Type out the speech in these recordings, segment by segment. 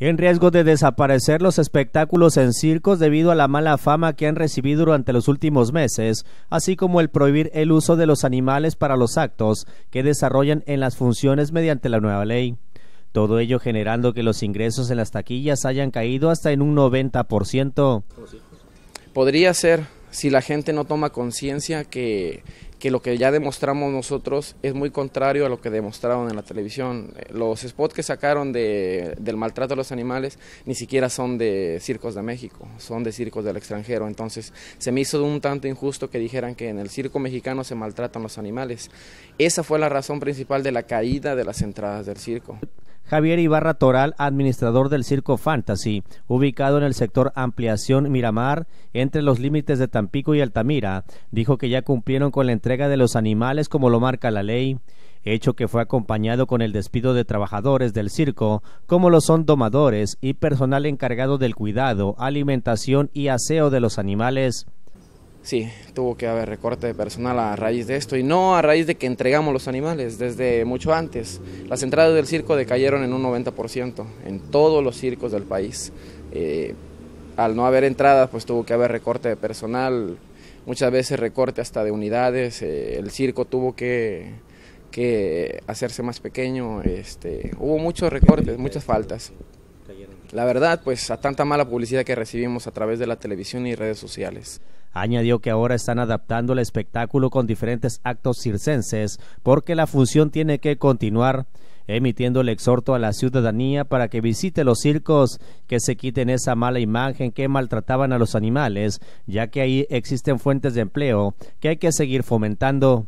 en riesgo de desaparecer los espectáculos en circos debido a la mala fama que han recibido durante los últimos meses, así como el prohibir el uso de los animales para los actos que desarrollan en las funciones mediante la nueva ley. Todo ello generando que los ingresos en las taquillas hayan caído hasta en un 90%. Podría ser si la gente no toma conciencia que, lo que ya demostramos nosotros es muy contrario a lo que demostraron en la televisión. Eh, los spots que sacaron de, del maltrato a los animales ni siquiera son de circos de México, son de circos del extranjero. Entonces se me hizo un tanto injusto que dijeran que en el circo mexicano se maltratan los animales. Esa fue la razón principal de la caída de las entradas del circo. Javier Ibarra Toral, administrador del Circo Fantasy, ubicado en el sector Ampliación Miramar, entre los límites de Tampico y Altamira, dijo que ya cumplieron con la entrega de los animales como lo marca la ley, hecho que fue acompañado con el despido de trabajadores del circo, como lo son domadores y personal encargado del cuidado, alimentación y aseo de los animales sí, tuvo que haber recorte de personal a raíz de esto y no a raíz de que entregamos los animales desde mucho antes. Las entradas del circo decayeron en un 90% en todos los circos del país. Eh, al no haber entradas, pues tuvo que haber recorte de personal, muchas veces recorte hasta de unidades, eh, el circo tuvo que, hacerse más pequeño, este, hubo muchos recortes, muchas faltas la verdad, pues a tanta mala publicidad que recibimos a través de la televisión y redes sociales. Añadió que ahora están adaptando el espectáculo con diferentes actos circenses porque la función tiene que continuar emitiendo el exhorto a la ciudadanía para que visite los circos, que se quiten esa mala imagen que maltrataban a los animales, ya que ahí existen fuentes de empleo que hay que seguir fomentando.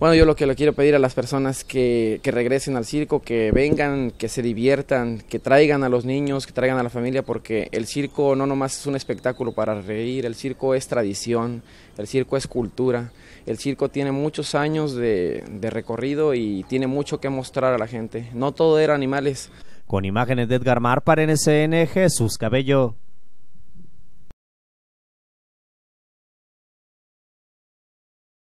Bueno, yo lo que le quiero pedir a las personas que, que, regresen al circo, que vengan, que se diviertan, que traigan a los niños, que traigan a la familia, porque el circo no nomás es un espectáculo para reír, el circo es tradición, el circo es cultura, el circo tiene muchos años de, de recorrido y tiene mucho que mostrar a la gente. No todo era animales. Con imágenes de Edgar Mar para NCN, Jesús Cabello.